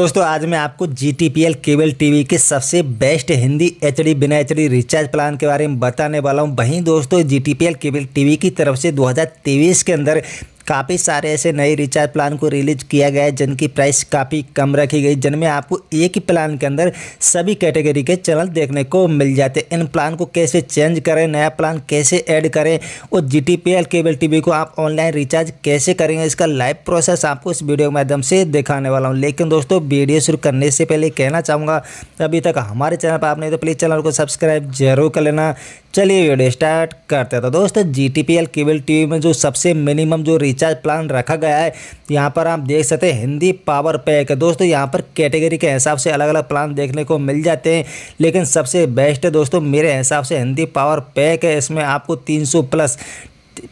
दोस्तों आज मैं आपको G T P L cable TV के सबसे बेस्ट हिंदी एच डी बिना एच डी रिचार्ज प्लान के बारे में बताने वाला हूं वहीं दोस्तों G T P L cable TV की तरफ से 2023 के अंदर काफ़ी सारे ऐसे नए रिचार्ज प्लान को रिलीज किया गया है जिनकी प्राइस काफ़ी कम रखी गई जिनमें आपको एक ही प्लान के अंदर सभी कैटेगरी के चैनल देखने को मिल जाते हैं इन प्लान को कैसे चेंज करें नया प्लान कैसे ऐड करें और जी केबल टी को आप ऑनलाइन रिचार्ज कैसे करेंगे इसका लाइव प्रोसेस आपको इस वीडियो के माध्यम से दिखाने वाला हूँ लेकिन दोस्तों वीडियो शुरू करने से पहले कहना चाहूँगा अभी तक हमारे चैनल पर आपने तो प्लीज़ चैनल को सब्सक्राइब जरूर कर लेना चलिए वीडियो स्टार्ट करते हैं तो दोस्तों जी केबल टी में जो सबसे मिनिमम जो रिचार्ज रिचार्ज प्लान रखा गया है यहाँ पर आप देख सकते हैं हिंदी पावर पैक दोस्तों यहाँ पर कैटेगरी के हिसाब से अलग अलग प्लान देखने को मिल जाते हैं लेकिन सबसे बेस्ट है दोस्तों मेरे हिसाब से हिंदी पावर पैक है इसमें आपको 300 प्लस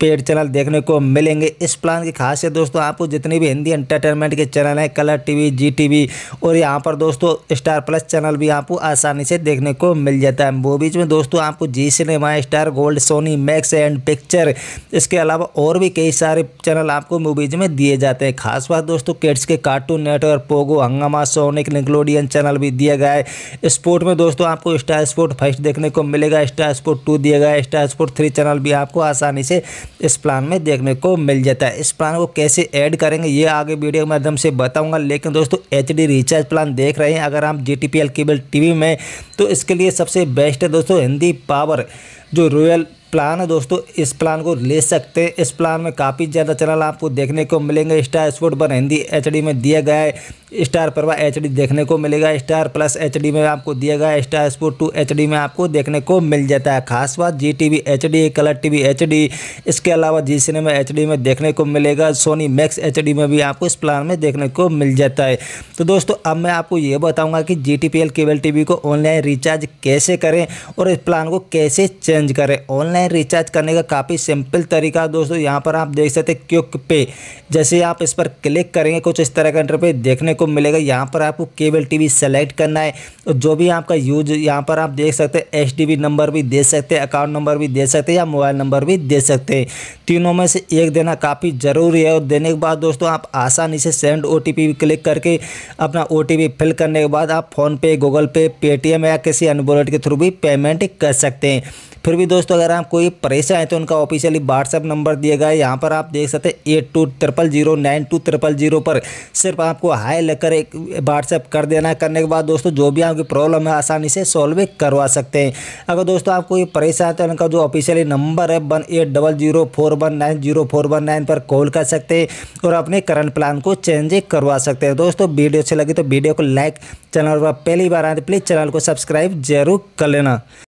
पेड चैनल देखने को मिलेंगे इस प्लान की खासियत दोस्तों आपको जितनी भी हिंदी एंटरटेनमेंट के चैनल हैं कलर टीवी जी वी और यहाँ पर दोस्तों स्टार प्लस चैनल भी आपको आसानी से देखने को मिल जाता है मूवीज में दोस्तों आपको Zee cinema Star Gold Sony Max and picture इसके अलावा और भी कई सारे चैनल आपको मूवीज में दिए जाते हैं खास बात दोस्तों किड्स के Cartoon Network Pogo Hungama Sonic Nickelodeon channel भी दिया गया है स्पोर्ट में दोस्तों आपको स्टार स्पोर्ट फर्स्ट देखने को मिलेगा स्टार स्पोर्ट टू दिया गया स्टार स्पोर्ट थ्री चैनल भी आपको आसानी से इस प्लान में देखने को मिल जाता है इस प्लान को कैसे ऐड करेंगे ये आगे वीडियो के माध्यम से बताऊंगा लेकिन दोस्तों एच रिचार्ज प्लान देख रहे हैं अगर आप जी केबल टी में तो इसके लिए सबसे बेस्ट है दोस्तों हिंदी पावर जो रोयल प्लान है दोस्तों इस प्लान को ले सकते हैं इस प्लान में काफ़ी ज़्यादा चैनल आपको देखने को मिलेंगे स्टार स्पोर्ट पर हिंदी एच में दिया गया है स्टार पर एच देखने को मिलेगा स्टार प्लस एच में आपको दिया गया स्टार स्पोर्ट टू एच में आपको देखने को मिल जाता है खास बात Zee T V H D colour T V H D इसके अलावा जी सिनेमा एच डी में देखने को मिलेगा सोनी मैक्स एच डी में भी आपको इस प्लान में देखने को मिल जाता है तो दोस्तों अब मैं आपको ये बताऊँगा कि G T P L cable T V को ऑनलाइन रिचार्ज कैसे करें और इस प्लान को कैसे चेंज करें ऑनलाइन रिचार्ज करने का काफ़ी सिंपल तरीका दोस्तों यहाँ पर आप देख सकते क्यूक पे जैसे आप इस पर क्लिक करेंगे कुछ इस तरह का इंटरपे देखने को मिलेगा यहाँ पर आपको केबल टीवी सेलेक्ट करना है और जो भी आपका यूज यहाँ पर आप देख सकते हैं एच नंबर भी दे सकते हैं अकाउंट नंबर भी दे सकते हैं या मोबाइल नंबर भी दे सकते हैं तीनों में से एक देना काफ़ी ज़रूरी है और देने के बाद दोस्तों आप आसानी से सेंड ओ क्लिक करके अपना ओ फिल करने के बाद आप फ़ोनपे गूगल पे पेटीएम या किसी अनबोलेट के थ्रू भी पेमेंट कर सकते हैं फिर भी दोस्तों अगर आप कोई परेशान है तो उनका ऑफिशियली व्हाट्सअप नंबर दिया गया है यहाँ पर आप देख सकते हैं eight two triple zero nine two triple zero पर सिर्फ आपको हाई लेकर एक व्हाट्सअप कर देना करने के बाद दोस्तों जो भी आपकी प्रॉब्लम है आसानी से सॉल्व करवा सकते हैं अगर दोस्तों आप कोई परेशान है तो उनका जो ऑफिशियली नंबर है one eight double zero four one nine zero four one nine पर कॉल कर सकते हैं और अपने करंट प्लान को चेंज करवा सकते हैं दोस्तों वीडियो अच्छी लगी तो वीडियो को लाइक चैनल पर पहली बार आए तो प्लीज़ चैनल को सब्सक्राइब जरूर कर लेना